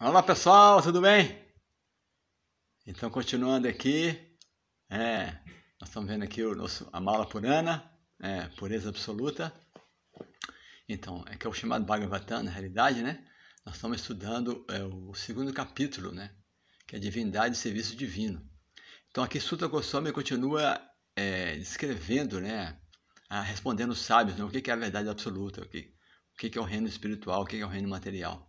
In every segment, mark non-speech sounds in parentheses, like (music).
Olá pessoal, tudo bem? Então, continuando aqui, é, nós estamos vendo aqui o nosso Mala Purana, é, pureza absoluta. Então, é que é o chamado Bhagavatam, na realidade, né? Nós estamos estudando é, o segundo capítulo, né? Que é Divindade e Serviço Divino. Então, aqui Sutta Goswami continua é, descrevendo, né? A, ah, respondendo os sábios, né? o que é a verdade absoluta, o que, o que é o reino espiritual, o que é o reino material.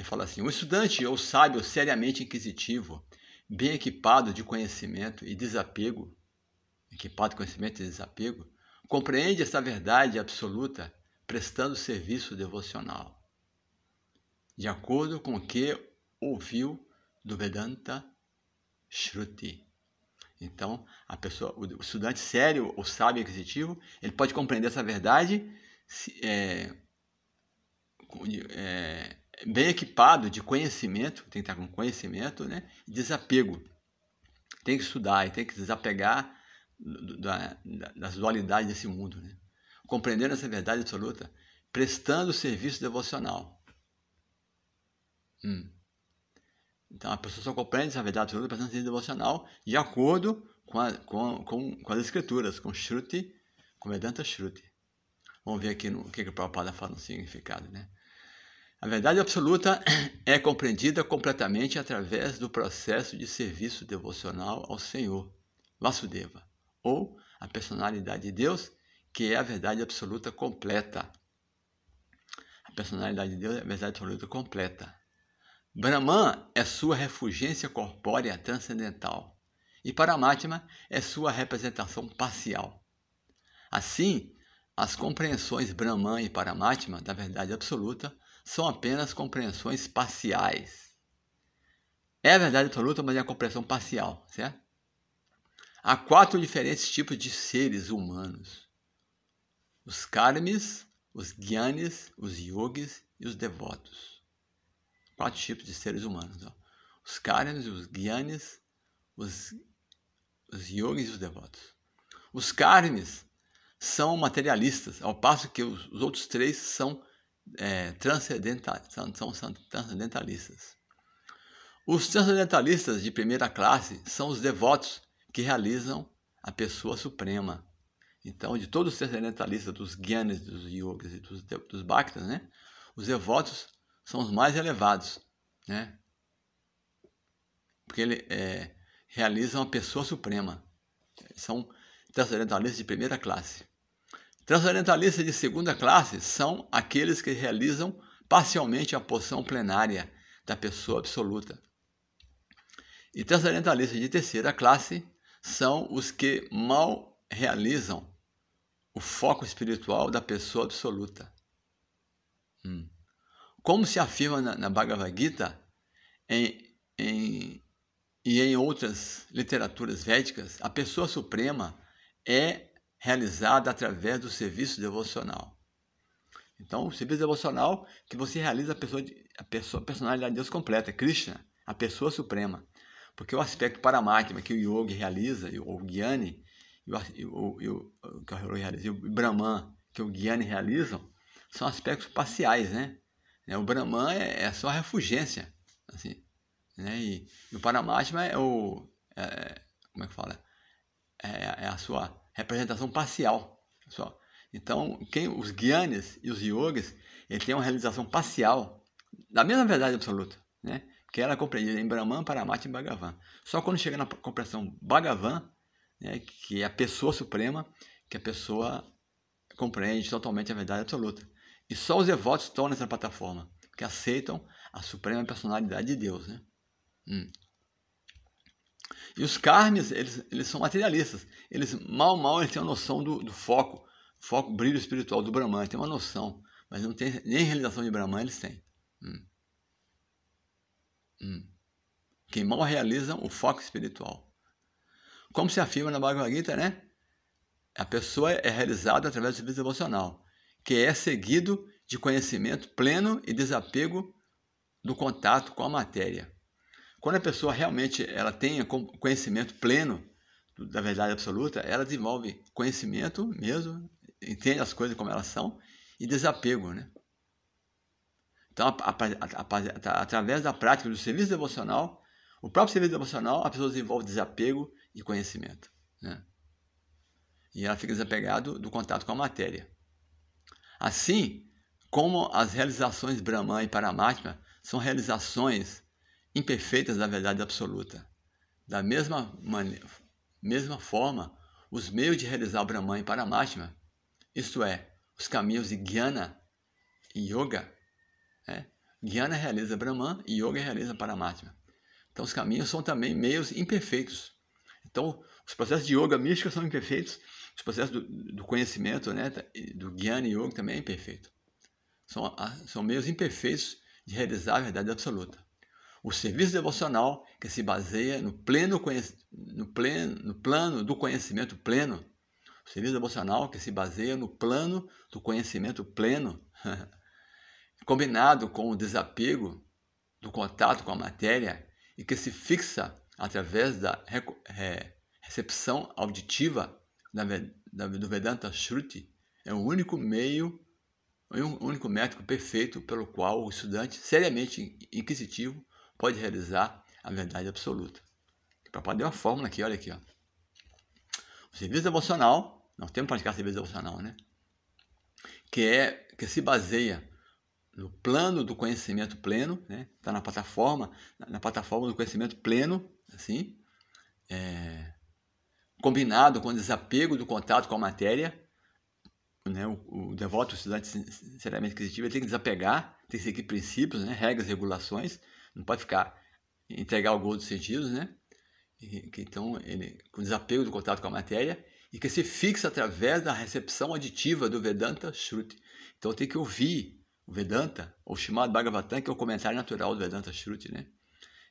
Ele fala assim: o estudante ou sábio seriamente inquisitivo, bem equipado de conhecimento e desapego, equipado de conhecimento e desapego, compreende essa verdade absoluta prestando serviço devocional, de acordo com o que ouviu do Vedanta Shruti. Então, a pessoa, o estudante sério ou sábio inquisitivo, ele pode compreender essa verdade se, é, é, bem equipado de conhecimento, tem que estar com conhecimento, né? Desapego. Tem que estudar e tem que desapegar da, da, das dualidades desse mundo, né? Compreendendo essa verdade absoluta, prestando serviço devocional. Hum. Então, a pessoa só compreende essa verdade absoluta prestando serviço devocional de acordo com, a, com, com, com, as escrituras, com Shruti, com Vedanta Shruti. Vamos ver aqui no, o que, que o Prabhupada fala no significado, né? A verdade absoluta é compreendida completamente através do processo de serviço devocional ao Senhor, Vasudeva, ou a personalidade de Deus, que é a verdade absoluta completa. A personalidade de Deus é a verdade absoluta completa. Brahman é sua refugência corpórea transcendental, e Paramatma é sua representação parcial. Assim, as compreensões Brahman e Paramatma da verdade absoluta são apenas compreensões parciais. É a verdade absoluta, mas é a compreensão parcial, certo? Há quatro diferentes tipos de seres humanos: os karmes, os gyanis, os yogis e os devotos. Quatro tipos de seres humanos: ó. os karmes, os gyanis, os, os yogis e os devotos. Os karmes são materialistas, ao passo que os, os outros três são é, transcendental, são, são, transcendentalistas. Os transcendentalistas de primeira classe são os devotos que realizam a pessoa suprema. Então, de todos os transcendentalistas, dos gyanis, dos yogis e dos, dos bhaktas, né? os devotos são os mais elevados, né? porque ele, é, realizam a pessoa suprema. São transcendentalistas de primeira classe. Transcendentalistas de segunda classe são aqueles que realizam parcialmente a poção plenária da pessoa absoluta. E transcendentalistas de terceira classe são os que mal realizam o foco espiritual da pessoa absoluta. Hum. Como se afirma na, na Bhagavad Gita em, em, e em outras literaturas védicas, a pessoa suprema é realizada através do serviço devocional. Então, o serviço devocional que você realiza a pessoa, a pessoa a personalidade de Deus completa, é Krishna, a pessoa suprema. Porque o aspecto paramatma que o yogi realiza, ou o Gyani, e o, e o, realiza, e o Brahman, que o Gyani realizam, são aspectos parciais, né? É, o Brahman é, é só a refugência, assim, né? E, e o Paramatma é o... É, como é que fala? É, é a sua representação parcial. Só. Então, quem, os gyanis e os yogis, eles têm uma realização parcial da mesma verdade absoluta, né? que ela é compreendida em Brahman, Paramatma e Bhagavan. Só quando chega na compreensão Bhagavan, né, que é a pessoa suprema, que a pessoa compreende totalmente a verdade absoluta. E só os devotos estão nessa plataforma, que aceitam a suprema personalidade de Deus. Né? Hum. E os carmes, eles, eles são materialistas. Eles mal, mal eles têm uma noção do, do foco, foco, brilho espiritual do Brahman. Tem uma noção, mas não tem nem realização de Brahman eles têm. Hum. Hum. Quem mal realiza o foco espiritual. Como se afirma na Bhagavad Gita, né? A pessoa é realizada através do serviço devocional, que é seguido de conhecimento pleno e desapego do contato com a matéria. Quando a pessoa realmente ela tem conhecimento pleno da verdade absoluta, ela desenvolve conhecimento mesmo, entende as coisas como elas são e desapego, né? Então, a, a, a, através da prática do serviço devocional, o próprio serviço devocional, a pessoa desenvolve desapego e conhecimento, né? E ela fica desapegada do contato com a matéria. Assim como as realizações Brahman e Paramatma são realizações imperfeitas da verdade absoluta. Da mesma, maneira, mesma forma, os meios de realizar o Brahman e Paramatma, isto é, os caminhos de Jnana e Yoga, né? Jnana realiza Brahman e Yoga realiza Paramatma. Então, os caminhos são também meios imperfeitos. Então, os processos de Yoga mística são imperfeitos, os processos do, do conhecimento, né, tá, do Jnana e Yoga também é imperfeito. São, são meios imperfeitos de realizar a verdade absoluta o serviço devocional que se baseia no, pleno, no, pleno, no plano do conhecimento pleno. O serviço devocional que se baseia no plano do conhecimento pleno, (laughs) combinado com o desapego do contato com a matéria e que se fixa através da é, recepção auditiva da, da, do Vedanta Shruti, é o único meio é um único método perfeito pelo qual o estudante seriamente inquisitivo pode realizar a verdade absoluta. O papai deu uma fórmula aqui, olha aqui. Ó. O serviço devocional, nós temos que praticar serviço devocional, né? Que, é, que se baseia no plano do conhecimento pleno, né? Está na plataforma, na plataforma do conhecimento pleno, assim, é, combinado com o desapego do contato com a matéria, né? O, o devoto, o estudante sinceramente criativo, ele tem que desapegar, tem que seguir princípios, né? Regras, regulações, não pode ficar entregar o gol dos sentidos, né? E, que, então, ele, com desapego do contato com a matéria, e que se fixa através da recepção aditiva do Vedanta Shruti. Então, tem que ouvir o Vedanta, ou chamado Bhagavatam, que é o comentário natural do Vedanta Shruti, né?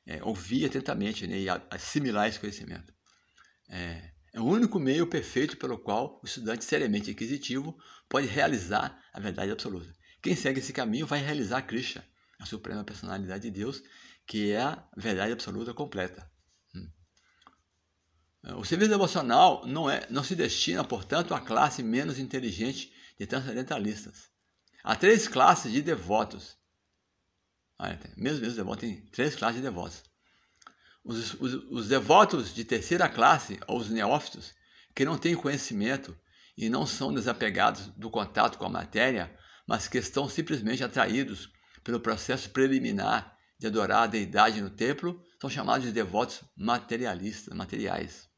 É, ouvir atentamente né? e assimilar esse conhecimento. É, é o único meio perfeito pelo qual o estudante seriamente inquisitivo pode realizar a verdade absoluta. Quem segue esse caminho vai realizar Krishna, a suprema personalidade de Deus, que é a verdade absoluta completa. Hum. O serviço devocional não, é, não se destina, portanto, à classe menos inteligente de transcendentalistas. Há três classes de devotos. Ah, é, mesmo mesmo devoto tem três classes de devotos. Os, os, os devotos de terceira classe, ou os neófitos, que não têm conhecimento e não são desapegados do contato com a matéria, mas que estão simplesmente atraídos pelo processo preliminar de adorar a deidade no templo, são chamados de devotos materialistas, materiais.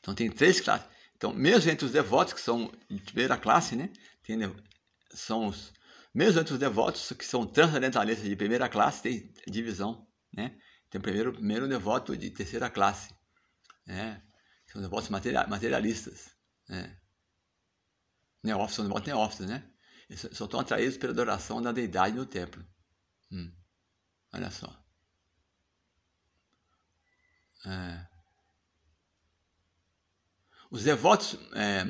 Então tem três classes. Então, mesmo entre os devotos, que são de primeira classe, né? Tem, são os, mesmo entre os devotos, que são transcendentalistas de primeira classe, tem divisão, né? Tem o primeiro, primeiro devoto de terceira classe, né? São devotos materialistas, né? Neófitos, são devotos neófitos, né? só estão atraídos pela adoração da deidade no templo. Hum. Olha só. É. Os devotos é,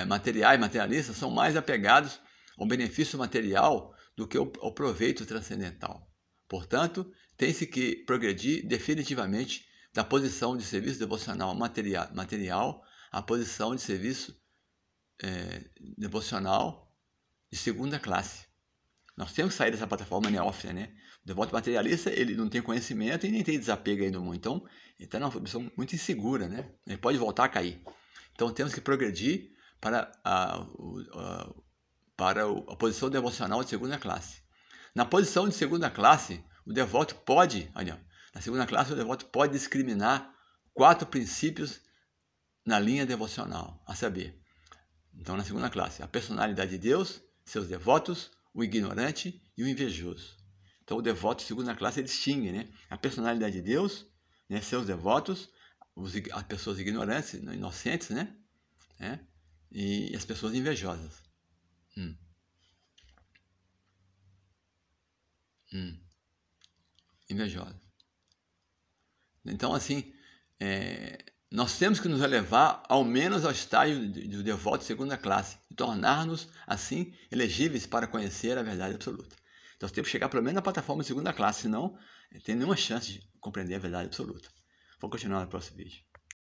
é, materiais, materialistas, são mais apegados ao benefício material do que ao, ao proveito transcendental. Portanto, tem-se que progredir definitivamente da posição de serviço devocional material, material à posição de serviço é, devocional de segunda classe. Nós temos que sair dessa plataforma neófita, né? O devoto materialista, ele não tem conhecimento e nem tem desapego ainda do mundo. Então, ele está numa posição muito insegura, né? Ele pode voltar a cair. Então, temos que progredir para a, a, para a posição devocional de segunda classe. Na posição de segunda classe, o devoto pode, olha, na segunda classe, o devoto pode discriminar quatro princípios na linha devocional, a saber. Então, na segunda classe, a personalidade de Deus, seus devotos, o ignorante e o invejoso. Então, o devoto, segundo a classe, ele distingue né? a personalidade de Deus, né? seus devotos, os, as pessoas ignorantes, né? inocentes, né? É? E, e as pessoas invejosas. Hum. Hum. Invejosas. Então, assim, é, nós temos que nos elevar ao menos ao estágio de devoto de segunda classe e tornar-nos, assim, elegíveis para conhecer a verdade absoluta. Então, temos que chegar pelo menos na plataforma de segunda classe, senão não eh, tem nenhuma chance de compreender a verdade absoluta. Vou continuar no próximo vídeo.